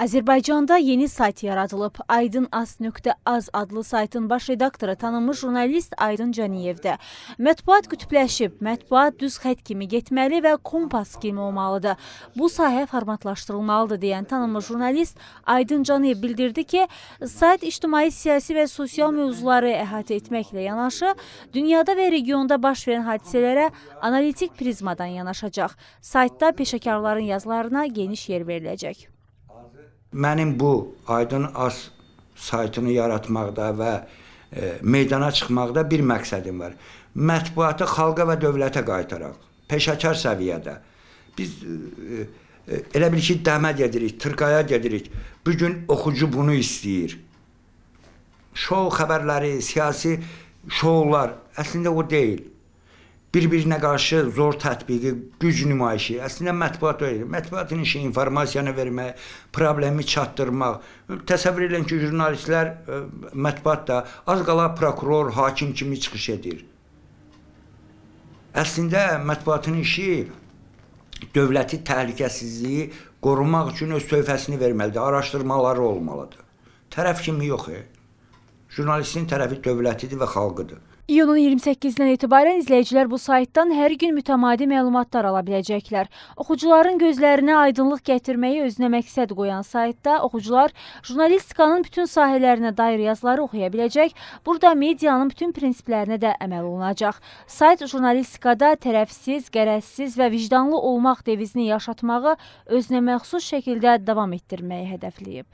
Azərbaycanda yeni sayt yaradılıb. Aydınaz.az adlı saytın baş redaktoru tanınmış jurnalist Aydın Cəniyev də. Mətbuat qütbləşib, mətbuat düz xətt kimi getməli və kompas kimi olmalıdır. Bu sahə formatlaşdırılmalıdır deyən tanınmış jurnalist Aydın Cəniyev bildirdi ki, sayt ictimai, siyasi və sosial mövzuları əhatə etməklə yanaşı, dünyada və regionda baş verən hadisələrə analitik prizmadan yanaşacaq. Saytda peşəkarların yazılarına geniş yer veriləcək. Mənim bu Aydın As saytını yaratmaqda və e, meydana çıxmaqda bir məqsədim var. Mətbuatı xalqa və dövlətə qaytaraq, peşəkar səviyyədə. Biz e, e, elə bil ki, dəmə gedirik, tırqaya gedirik. Bu gün oxucu bunu istəyir. Şou xəbərləri, siyasi şoular əslində o deyil bir-birinə qarşı zor tətbiqi, güc nümayişi. Əslində mətbuat öyrədir. Mətbuatın işi informasiyanı vermək, problemi çatdırmaq. Təsəvvür edin ki, jurnalistlər e, mətbuat da az qala prokuror, hakim kimi çıxış edir. Əslində mətbuatın işi dövləti təhlükəsizliyi qorumaq üçün öz töhfəsini verməlidir, araşdırmaları olmalıdır. Tərəf kimi yox. E. Jurnalistin tərəfi dövlətidir və xalqıdır. İyunun 28-dən etibarən izləyicilər bu saytdan hər gün mütəmadi məlumatlar ala biləcəklər. Oxucuların gözlərinə aydınlıq gətirməyi özünə məqsəd qoyan saytda oxucular jurnalistikanın bütün sahələrinə dair yazıları oxuya biləcək, burada medianın bütün prinsiplərinə də əməl olunacaq. Sayt jurnalistikada tərəfsiz, qərəzsiz və vicdanlı olmaq devizini yaşatmağı özünə məxsus şəkildə davam etdirməyi hədəfləyib.